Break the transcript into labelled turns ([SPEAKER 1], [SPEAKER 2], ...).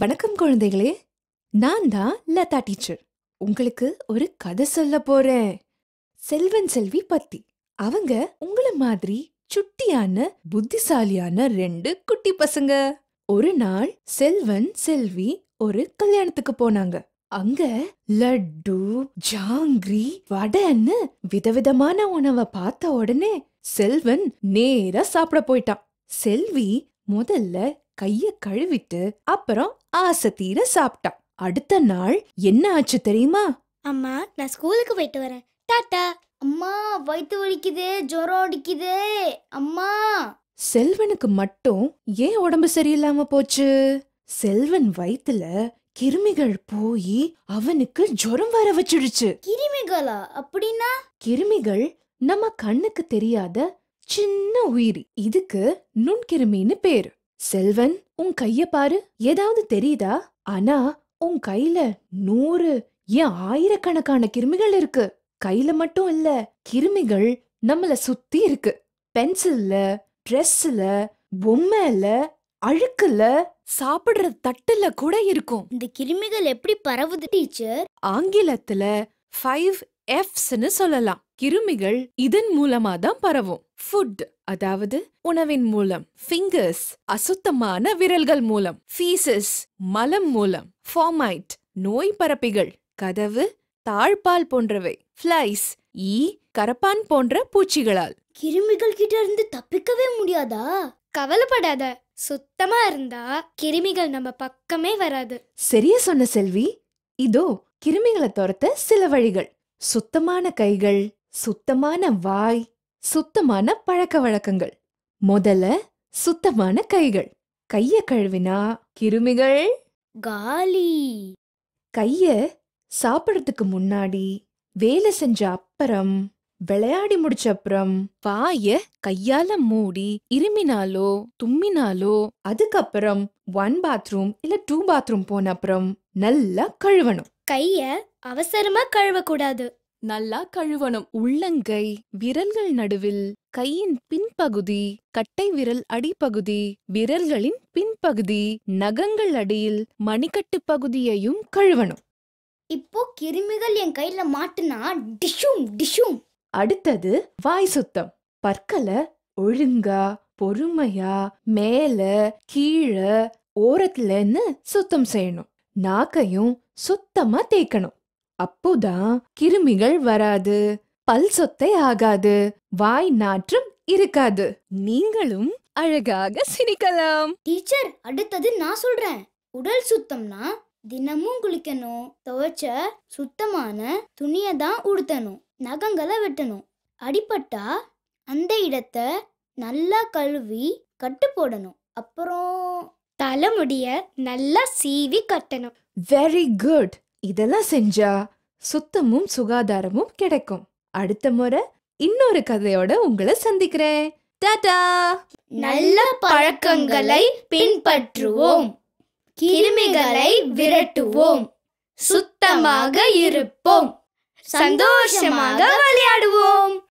[SPEAKER 1] வணக்கம் குழந்தைகளே நான் தான் லதா டீச்சர் உங்களுக்கு ஒரு கதை சொல்ல போறேன் செல்வன் செல்வி பத்தி அவங்க உங்களை மாதிரி சுட்டியான புத்திசாலியான ரெண்டு குட்டி பசங்க ஒரு நாள் செல்வன் செல்வி ஒரு கல்யாணத்துக்கு போனாங்க அங்க லட்டு ஜாங்கிரி வடைன்னு விதவிதமான உணவை பார்த்த உடனே செல்வன் நேரா சாப்பிட போயிட்டான் செல்வி முதல்ல கைய கழுவிட்டு அப்புறம் ஆசை தீர சாப்பிட்டான் அடுத்த நாள் என்ன ஆச்சு தெரியுமா
[SPEAKER 2] அம்மா நான் ஸ்கூலுக்கு போயிட்டு வரேன் டாட்டா அம்மா வயிற்று வலிக்குது ஜுரம் அடிக்குது அம்மா
[SPEAKER 1] செல்வனுக்கு மட்டும் ஏன் உடம்பு சரியில்லாம போச்சு செல்வன் வயித்துல கிருமிகள் போய் அவனுக்கு ஜுரம் வர வச்சிடுச்சு கிருமிகளா அப்படின்னா கிருமிகள் நம்ம கண்ணுக்கு தெரியாத சின்ன உயிரி இதுக்கு நுண்கிருமின்னு பேரு செல்வன் உன் கைய பாரு ஏதாவது தெரியுதா ஆனா உன் கையில நூறு ஏன் ஆயிரக்கணக்கான கிருமிகள் இருக்கு கையில மட்டும் இல்ல கிருமிகள் நம்மள சுத்தி இருக்கு பென்சில்ல ட்ரெஸ்ல பொம்மைல அழுக்குல சாப்பிடுற தட்டுல கூட இருக்கும் இந்த கிருமிகள் எப்படி பரவுது டீச்சர் ஆங்கிலத்துல ஃபைவ் எஃப்ஸ்னு சொல்லலாம் கிருமிகள் இதன் மூலமா தான் பரவும் ஃபுட் அதாவது உணவின் மூலம் ஃபிங்கர்ஸ் அசுத்தமான விரல்கள் மூலம் ஃபீசஸ் மலம் மூலம் ஃபார்மைட் நோய் பரப்பிகள் கதவு தாழ்பால் போன்றவை ஃபிளைஸ் ஈ கரப்பான் போன்ற பூச்சிகளால் கிருமிகள் கிட்ட
[SPEAKER 2] இருந்து தப்பிக்கவே முடியாதா கவலைப்படாத சுத்தமா இருந்தா கிருமிகள் நம்ம பக்கமே வராது சரியா
[SPEAKER 1] சொன்ன செல்வி இதோ கிருமிகளை துரத்த சில வழிகள் சுத்தமான கைகள் சுத்தமான வாய் சுத்தமான பழக்க வழக்கங்கள் முதல்ல சுத்தமான கைகள் கைய கழுவினா கிருமிகள் காலி கைய சாப்பிடறதுக்கு முன்னாடி வேலை செஞ்ச அப்புறம் விளையாடி முடிச்ச அப்புறம் வாய கையால மூடி இருமினாலோ தும்மினாலோ அதுக்கப்புறம் ஒன் பாத்ரூம் இல்ல டூ பாத்ரூம் போன அப்புறம் நல்லா கழுவணும் கைய அவசரமா கழுவ கூடாது நல்லா கழுவணும் உள்ளங்கை விரல்கள் நடுவில் கையின் பின்பகுதி கட்டை விரல் அடிப்பகுதி விரல்களின் பின்பகுதி நகங்கள் அடியில் மணிக்கட்டு பகுதியையும் கழுவணும் இப்போ கிருமிகள் என் கையில மாட்டுனா டிஷும் டிஷும் அடுத்தது வாய் சுத்தம் பற்கல ஒழுங்கா பொறுமையா மேல கீழ ஓரத்துலன்னு சுத்தம் செய்யணும் நாக்கையும் சுத்தமா தேய்க்கணும் அப்போதான் கிருமிகள் வராது பல் சொத்தை ஆகாது வாய் நாற்றம் இருக்காது நீங்களும் அழகாக
[SPEAKER 2] சிரிக்கலாம் டீச்சர் அடுத்தது நான் சொல்றேன் உடல் சுத்தம்னா தினமும் குளிக்கணும் துவைச்ச சுத்தமான துணியை தான் உடுத்தணும் நகங்களை வெட்டணும் அடிப்பட்டா அந்த இடத்த நல்லா கழுவி கட்டு போடணும் அப்புறம் தலைமுடிய நல்லா
[SPEAKER 1] சீவி கட்டணும் வெரி குட் இதெல்லாம் செஞ்சா சுத்தமும் சுகாதாரமும் கிடைக்கும் அடுத்த முறை இன்னொரு கதையோட உங்களை சந்திக்கிறேன் டாடா நல்ல பழக்கங்களை பின்பற்றுவோம் கிருமிகளை
[SPEAKER 2] விரட்டுவோம் சுத்தமாக இருப்போம்
[SPEAKER 1] சந்தோஷமாக விளையாடுவோம்